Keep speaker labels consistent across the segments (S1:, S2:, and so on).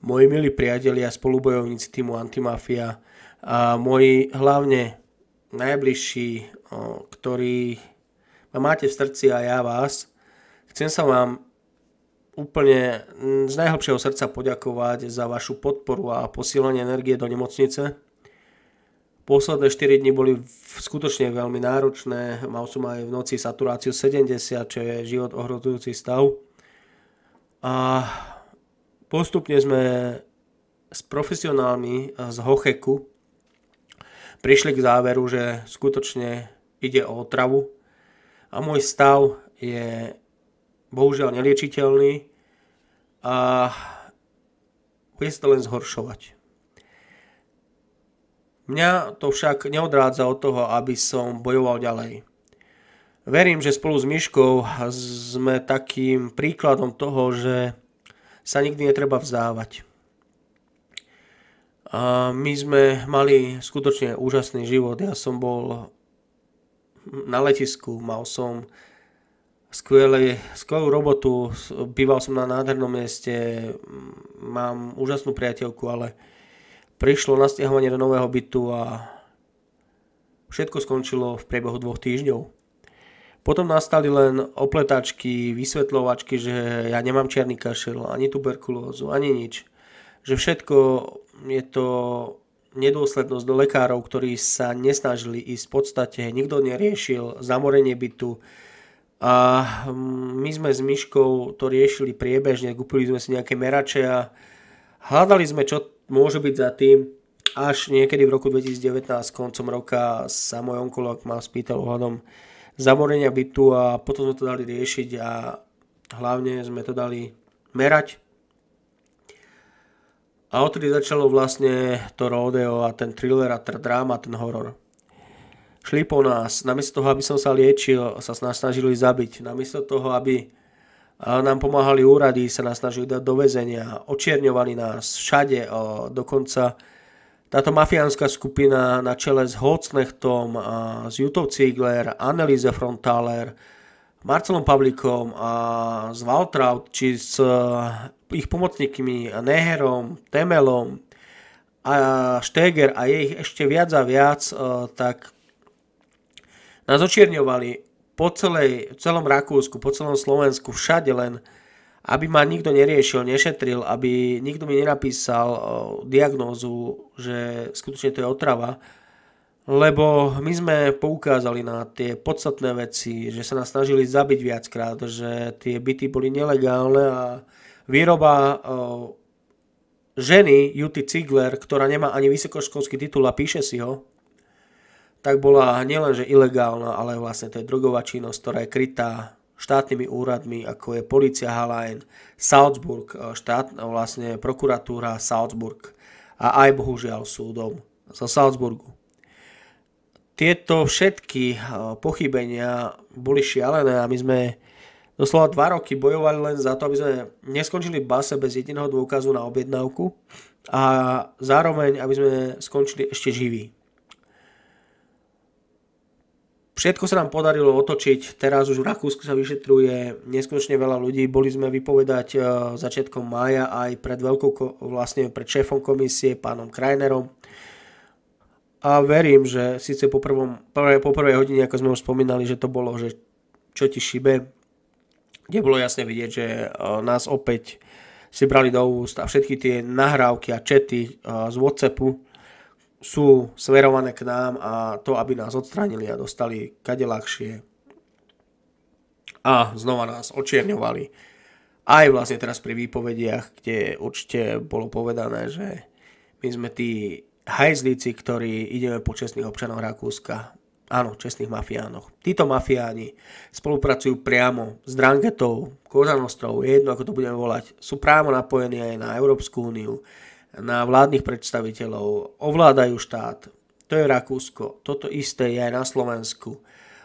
S1: moji milí priatelia, spolubojovníci týmu Antimafia, a moji hlavne najbližší, ktorí ma máte v srdci a ja vás, chcem sa vám úplne z najhlbšieho srdca poďakovať za vašu podporu a posílenie energie do nemocnice. Posledné 4 dni boli skutočne veľmi náročné. Mal som aj v noci saturáciu 70, čo je život ohrozujúci stav. A Postupne sme s profesionálmi z Hocheku prišli k záveru, že skutočne ide o otravu a môj stav je bohužiaľ neliečiteľný a bude sa to len zhoršovať. Mňa to však neodrádza od toho, aby som bojoval ďalej. Verím, že spolu s Myškou sme takým príkladom toho, že sa nikdy netreba vzdávať. A my sme mali skutočne úžasný život. Ja som bol na letisku, mal som skvelé, skvelú robotu, býval som na nádhernom mieste, mám úžasnú priateľku, ale prišlo nasťahovanie do nového bytu a všetko skončilo v priebehu dvoch týždňov. Potom nastali len opletačky, vysvetľovačky, že ja nemám čierny kašel, ani tuberkulózu, ani nič. Že všetko je to nedôslednosť do lekárov, ktorí sa nesnažili ísť v podstate, nikto neriešil zamorenie bytu. A hm, my sme s Myškou to riešili priebežne, kúpili sme si nejaké merače a hľadali sme, čo môže byť za tým. Až niekedy v roku 2019, koncom roka, sa môj onkolog ma spýtal ohľadom zamorenia bytu a potom sme to dali riešiť a hlavne sme to dali merať. A odtedy začalo vlastne to rodeo a ten thriller a ten dráma, ten horor. Šli po nás, namiesto toho, aby som sa liečil, sa nás snažili zabiť. Namiesto toho, aby nám pomáhali úrady, sa nás snažili dať do väzenia. Očierňovali nás všade, dokonca táto mafiánska skupina na čele s Holcnechtom, s Jutov Ziegler, Anneliese Frontaler, Marcelom Pavlikom a s Valtraut, či s eh, ich pomocníkmi Neherom, Temelom, a steger a je ich ešte viac a viac, eh, tak nás očierňovali po celej, celom Rakúsku, po celom Slovensku, všade len uh, aby ma nikto neriešil, nešetril, aby nikto mi nenapísal diagnózu, že skutočne to je otrava, lebo my sme poukázali na tie podstatné veci, že sa nás snažili zabiť viackrát, že tie byty boli nelegálne a výroba ženy Juty Cigler, ktorá nemá ani vysokoškolský titul a píše si ho, tak bola nielenže ilegálna, ale vlastne to je drogová činnosť, ktorá je krytá štátnymi úradmi, ako je Polícia Halajn, Salzburg, e, štát, e, vlastne prokuratúra Salzburg a aj bohužiaľ súdom zo Salzburgu. Tieto všetky e, pochybenia boli šialené a my sme doslova dva roky bojovali len za to, aby sme neskončili v base bez jediného dôkazu na objednávku a zároveň, aby sme skončili ešte živí. Všetko sa nám podarilo otočiť, teraz už v Rakúsku sa vyšetruje neskutočne veľa ľudí. Boli sme vypovedať e, začiatkom mája aj pred veľkou, vlastne pred šéfom komisie, pánom Krajnerom. A verím, že síce po, prvom, po prvej hodine, ako sme už spomínali, že to bolo, že čo ti šibe, kde bolo jasne vidieť, že e, nás opäť si brali do úst a všetky tie nahrávky a čety e, z Whatsappu, sú smerované k nám a to, aby nás odstránili a dostali kade ľahšie a znova nás očierňovali. Aj vlastne teraz pri výpovediach, kde určite bolo povedané, že my sme tí hajzlíci, ktorí ideme po čestných občanov Rakúska. Áno, čestných mafiánoch. Títo mafiáni spolupracujú priamo s Drangetou, Kozanostou, jedno ako to budeme volať, sú právo napojení aj na Európsku úniu, na vládnych predstaviteľov, ovládajú štát. To je Rakúsko, toto isté je aj na Slovensku.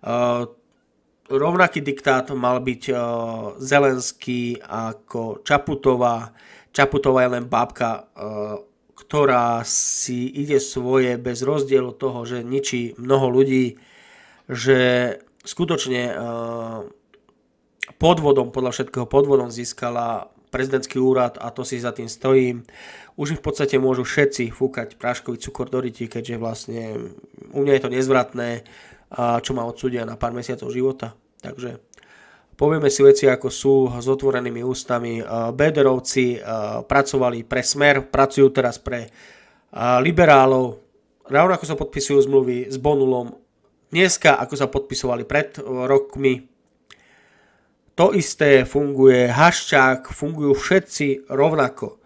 S1: Uh, rovnaký diktát mal byť uh, Zelenský ako Čaputová. Čaputová je len bábka, uh, ktorá si ide svoje bez rozdielu toho, že ničí mnoho ľudí, že skutočne podvodom, podľa všetkého podvodom získala prezidentský úrad a to si za tým stojím. Už v podstate môžu všetci fúkať práškový cukor do ryti, keďže vlastne u mňa je to nezvratné, čo ma odsudia na pár mesiacov života. Takže povieme si veci ako sú s otvorenými ústami. Bederovci pracovali pre Smer, pracujú teraz pre liberálov, rovnako sa podpisujú zmluvy s Bonulom. Dneska, ako sa podpisovali pred rokmi, to isté funguje Haščák, fungujú všetci rovnako.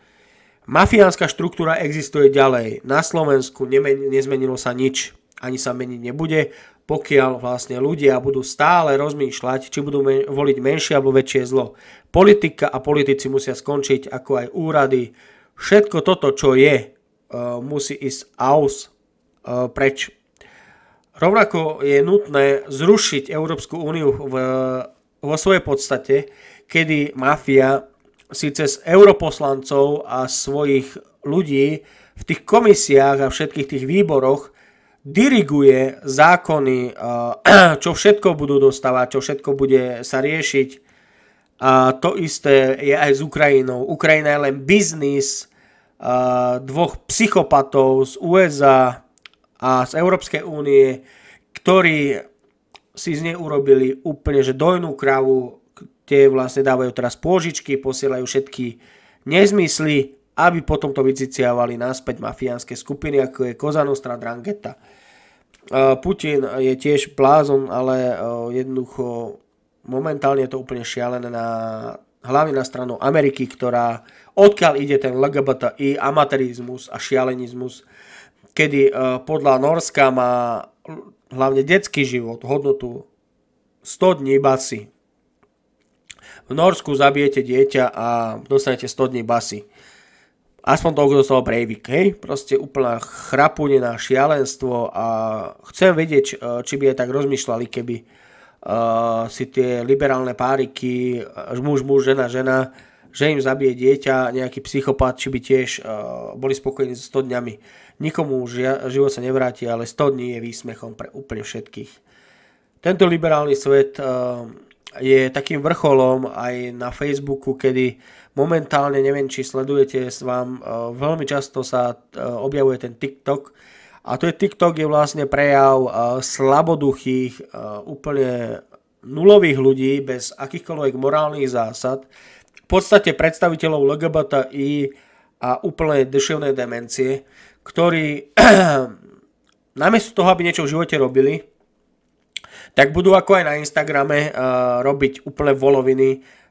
S1: Mafiánska štruktúra existuje ďalej. Na Slovensku nemen- nezmenilo sa nič, ani sa meniť nebude, pokiaľ vlastne ľudia budú stále rozmýšľať, či budú men- voliť menšie alebo väčšie zlo. Politika a politici musia skončiť, ako aj úrady. Všetko toto, čo je, e, musí ísť aus e, preč. Rovnako je nutné zrušiť Európsku úniu v vo svojej podstate, kedy mafia si cez europoslancov a svojich ľudí v tých komisiách a všetkých tých výboroch diriguje zákony, eh, čo všetko budú dostávať, čo všetko bude sa riešiť. A to isté je aj s Ukrajinou. Ukrajina je len biznis eh, dvoch psychopatov z USA a z Európskej únie, ktorí si z nej urobili úplne že dojnú kravu, tie vlastne dávajú teraz pôžičky, posielajú všetky nezmysly, aby potom to vyciciavali naspäť mafiánske skupiny, ako je Koza Nostra Drangheta. E, Putin je tiež blázon, ale e, jednoducho momentálne je to úplne šialené na, hlavne na stranu Ameriky, ktorá odkiaľ ide ten LGBTI amatérizmus a šialenizmus, kedy e, podľa Norska má hlavne detský život, hodnotu 100 dní basy. V Norsku zabijete dieťa a dostanete 100 dní basy. Aspoň toľko dostal Breivik, hej? Proste úplná chrapunená šialenstvo a chcem vedieť, eh, či by aj tak rozmýšľali, keby uh, si tie liberálne páriky, eh, muž, muž, žena, žena, že im zabije dieťa nejaký psychopat, či by tiež uh, boli spokojní s 100 dňami Nikomu už život sa nevráti, ale 100 dní je výsmechom pre úplne všetkých. Tento liberálny svet eh, je takým vrcholom aj na Facebooku, kedy momentálne, neviem či sledujete s vám, eh, veľmi často sa eh, objavuje ten TikTok, a to je TikTok je vlastne prejav slaboduchých, úplne nulových ľudí bez akýchkoľvek morálnych zásad, v podstate predstaviteľov LGBTI a úplne deševnej demencie, ktorí namiesto toho, aby niečo v živote robili, tak budú ako aj na Instagrame uh, robiť úplne voloviny,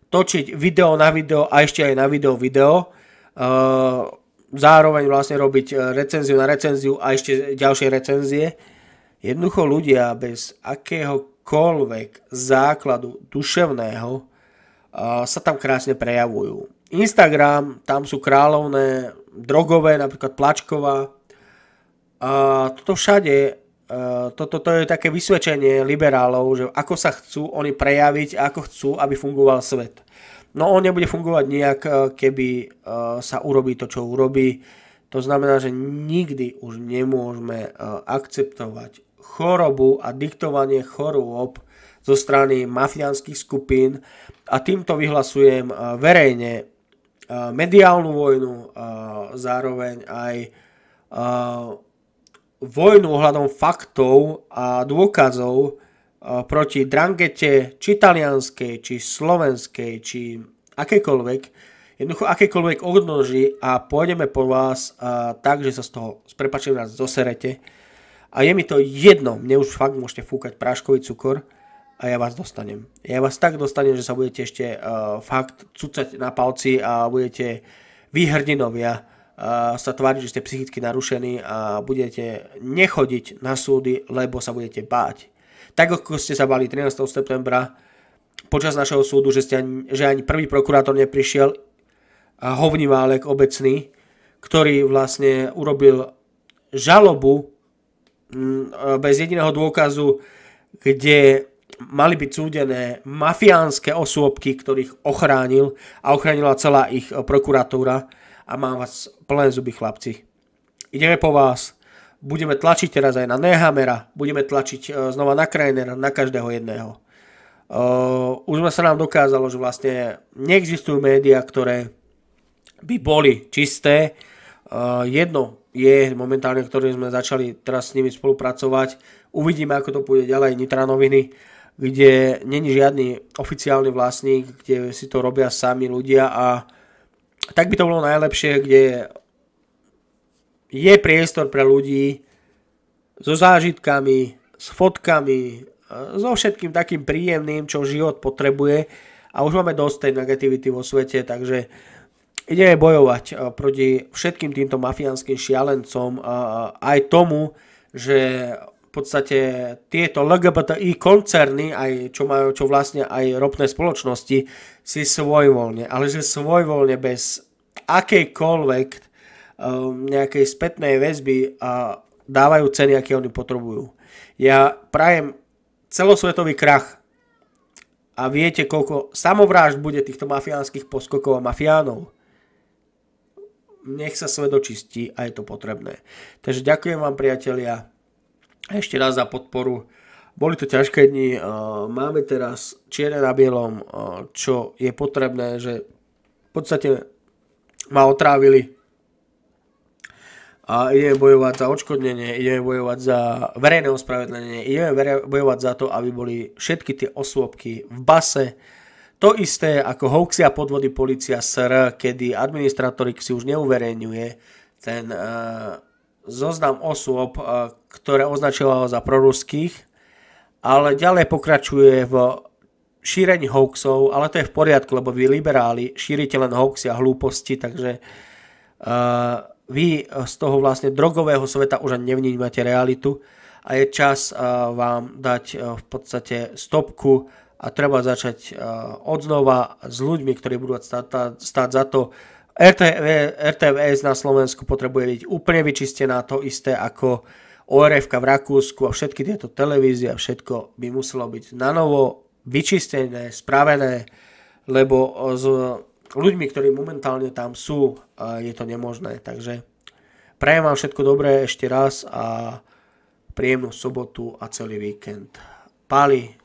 S1: točiť video na video a ešte aj na video video. Uh, zároveň vlastne robiť eh, recenziu na recenziu a ešte ďalšie recenzie. Jednoducho ľudia bez akéhokoľvek základu duševného uh, sa tam krásne prejavujú. Instagram, tam sú kráľovné drogové, napríklad plačková. A toto všade, e, toto to je také vysvedčenie liberálov, že ako sa chcú oni prejaviť a ako chcú, aby fungoval svet. No on nebude fungovať nejak, e, keby e, sa urobí to, čo urobí. To znamená, že nikdy už nemôžeme akceptovať chorobu a diktovanie chorôb zo strany mafiánskych skupín a týmto vyhlasujem verejne mediálnu vojnu, zároveň aj vojnu ohľadom faktov a dôkazov proti drangete či talianskej, či slovenskej, či akékoľvek, jednoducho akékoľvek odnoží a pôjdeme po vás tak, že sa z toho s prepačením nás zoserete. A je mi to jedno, mne už fakt môžete fúkať práškový cukor, a ja vás dostanem. Ja vás tak dostanem, že sa budete ešte uh, fakt cucať na palci a budete vyhrdinovia uh, eh, sa tváriť, že ste psychicky narušení a budete nechodiť na súdy, lebo sa budete báť. Tak ako ste sa bali 13. septembra počas našeho súdu, že, ste ani, že ani prvý prokurátor neprišiel, a válek obecný, ktorý vlastne urobil žalobu mm, eh, bez jediného dôkazu, kde mali byť súdené mafiánske osôbky, ktorých ochránil a ochránila celá ich eh, prokuratúra a mám vás plné zuby chlapci. Ideme po vás. Budeme tlačiť teraz aj na Nehamera, budeme tlačiť eh, znova na Krajner, na každého jedného. Eh, už sme sa nám dokázalo, že vlastne neexistujú médiá, ktoré by boli čisté. Jedno je momentálne, ktorým sme začali teraz s nimi spolupracovať. Uvidíme, ako to pôjde ďalej Nitra noviny kde není žiadny oficiálny vlastník, kde si to robia sami ľudia a tak by to bolo najlepšie, kde je priestor pre ľudí so zážitkami, s fotkami, so všetkým takým príjemným, čo život potrebuje a už máme dosť tej negativity vo svete, takže ideme bojovať eh, proti všetkým týmto mafiánskym šialencom aj tomu, že podstate tieto LGBTI koncerny, aj čo majú, čo vlastne aj ropné spoločnosti, si svojvoľne, ale že svojvoľne bez akejkoľvek um, nejakej spätnej väzby a dávajú ceny, aké oni potrebujú. Ja prajem celosvetový krach a viete, koľko samovrážd bude týchto mafiánskych poskokov a mafiánov nech sa svedočistí a je to potrebné. Takže ďakujem vám priatelia, ešte raz za podporu. Boli to ťažké dni, eh, máme teraz čierne na bielom, eh, čo je potrebné, že v podstate ma otrávili a ideme bojovať za odškodnenie, ideme bojovať za verejné ospravedlenie, ideme bojovať za to, aby boli všetky tie osôbky v base. To isté ako hoaxy a podvody policia SR, kedy administratorik si už neuverejňuje ten uh, zoznam osôb, uh, ktoré označovalo za proruských, ale ďalej pokračuje v šírení hoaxov, ale to je v poriadku, lebo vy liberáli šírite len hoaxy a hlúposti, takže uh, vy z toho vlastne drogového sveta už ani nevnímate realitu a je čas uh, vám dať uh, v podstate stopku a treba začať uh, odznova s ľuďmi, ktorí budú stáť, stáť za to. RTV, RTVS na Slovensku potrebuje byť úplne vyčistená to isté ako uh, ORF v Rakúsku a všetky tieto televízie a všetko by muselo byť na novo vyčistené, spravené, lebo s ľuďmi, ktorí momentálne tam sú, e, je to nemožné. Takže prajem vám všetko dobré ešte raz a príjemnú sobotu a celý víkend. Pali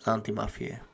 S1: z Antimafie.